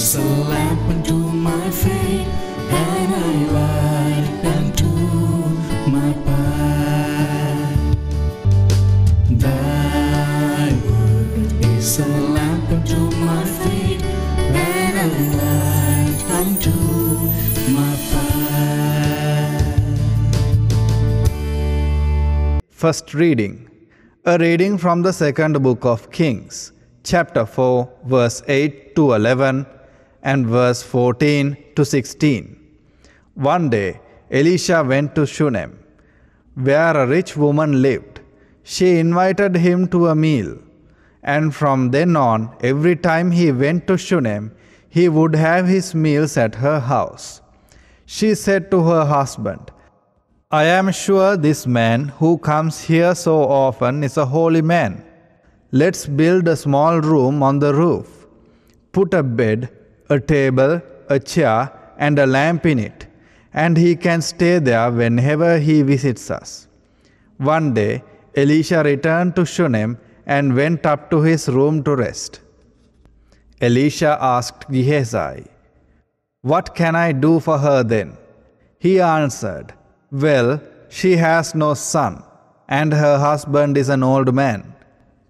is a lamp unto my and I light unto my path. Thy word is a lamp unto my feet and I light unto my path. First reading. A reading from the second book of Kings, chapter 4, verse 8 to 11 and verse 14 to 16. One day, Elisha went to Shunem, where a rich woman lived. She invited him to a meal, and from then on, every time he went to Shunem, he would have his meals at her house. She said to her husband, I am sure this man who comes here so often is a holy man. Let's build a small room on the roof, put a bed a table, a chair, and a lamp in it, and he can stay there whenever he visits us. One day, Elisha returned to Shunem and went up to his room to rest. Elisha asked Gehazi, What can I do for her then? He answered, Well, she has no son, and her husband is an old man.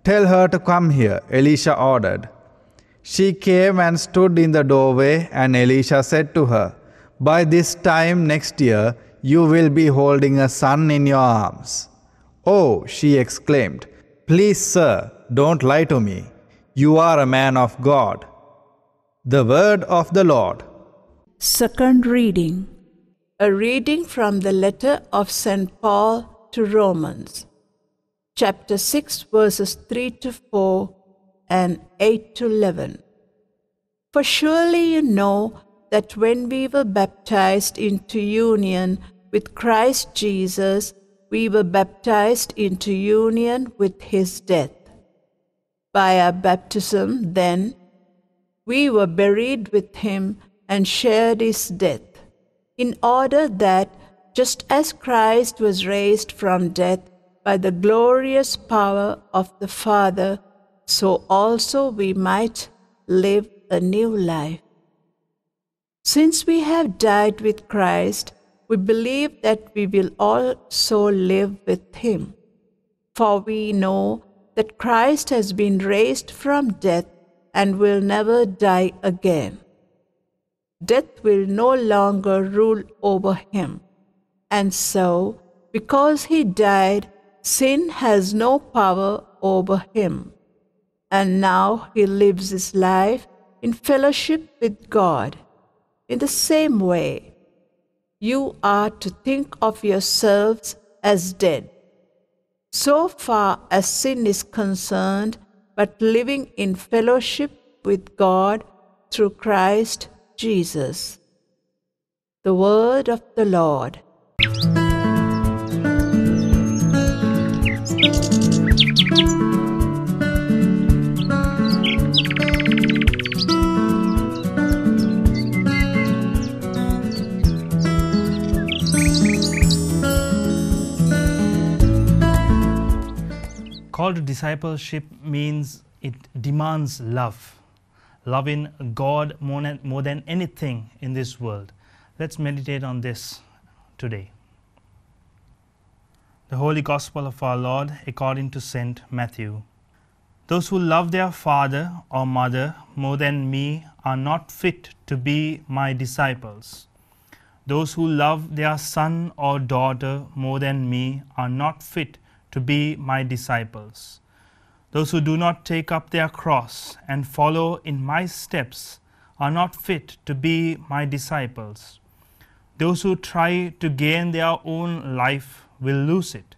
Tell her to come here, Elisha ordered. She came and stood in the doorway, and Elisha said to her, By this time next year, you will be holding a son in your arms. Oh, she exclaimed, Please, sir, don't lie to me. You are a man of God. The word of the Lord. Second reading A reading from the letter of St. Paul to Romans, chapter 6, verses 3 to 4 and 8 to 11. For surely you know that when we were baptized into union with Christ Jesus, we were baptized into union with his death. By our baptism, then, we were buried with him and shared his death, in order that, just as Christ was raised from death by the glorious power of the Father, so also we might live a new life. Since we have died with Christ, we believe that we will also live with him. For we know that Christ has been raised from death and will never die again. Death will no longer rule over him. And so, because he died, sin has no power over him and now he lives his life in fellowship with God. In the same way, you are to think of yourselves as dead, so far as sin is concerned, but living in fellowship with God through Christ Jesus. The Word of the Lord. call to discipleship means it demands love, loving God more than, more than anything in this world. Let's meditate on this today. The Holy Gospel of our Lord according to St. Matthew. Those who love their father or mother more than me are not fit to be my disciples. Those who love their son or daughter more than me are not fit to be my disciples. Those who do not take up their cross and follow in my steps are not fit to be my disciples. Those who try to gain their own life will lose it,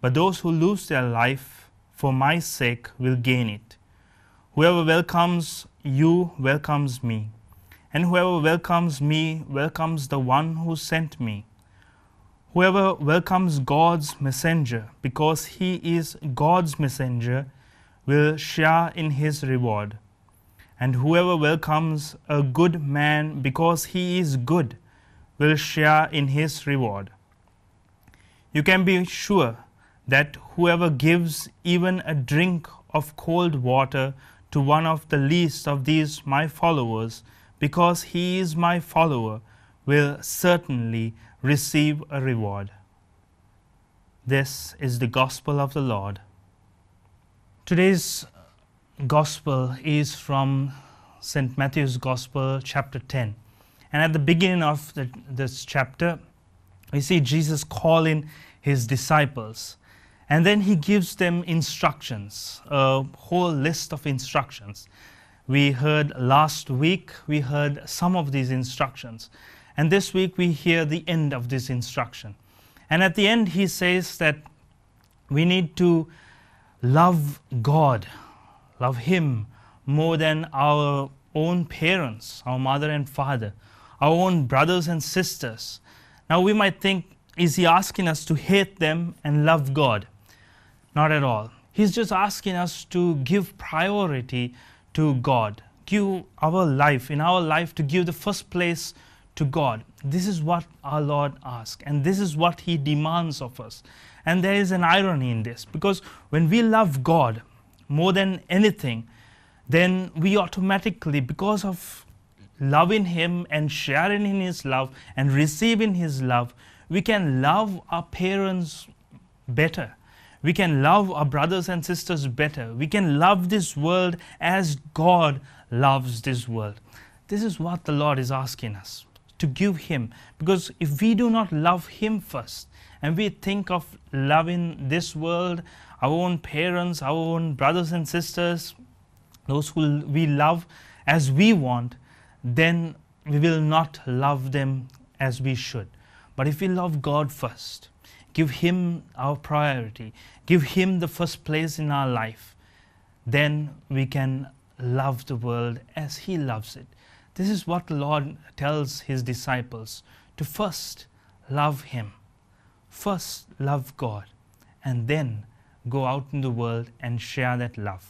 but those who lose their life for my sake will gain it. Whoever welcomes you welcomes me, and whoever welcomes me welcomes the one who sent me. Whoever welcomes God's messenger, because he is God's messenger, will share in his reward. And whoever welcomes a good man because he is good will share in his reward. You can be sure that whoever gives even a drink of cold water to one of the least of these my followers, because he is my follower, will certainly receive a reward. This is the gospel of the Lord. Today's gospel is from St. Matthew's Gospel, chapter 10. And at the beginning of the, this chapter, we see Jesus calling his disciples. And then he gives them instructions, a whole list of instructions. We heard last week, we heard some of these instructions. And this week we hear the end of this instruction. And at the end, he says that we need to love God, love Him more than our own parents, our mother and father, our own brothers and sisters. Now we might think, is he asking us to hate them and love God? Not at all. He's just asking us to give priority to God, give our life, in our life, to give the first place to God. This is what our Lord asks, and this is what He demands of us. And there is an irony in this because when we love God more than anything, then we automatically, because of loving Him and sharing in His love and receiving His love, we can love our parents better. We can love our brothers and sisters better. We can love this world as God loves this world. This is what the Lord is asking us to give Him. Because if we do not love Him first, and we think of loving this world, our own parents, our own brothers and sisters, those who we love as we want, then we will not love them as we should. But if we love God first, give Him our priority, give Him the first place in our life, then we can love the world as He loves it. This is what the Lord tells his disciples to first love him, first love God, and then go out in the world and share that love.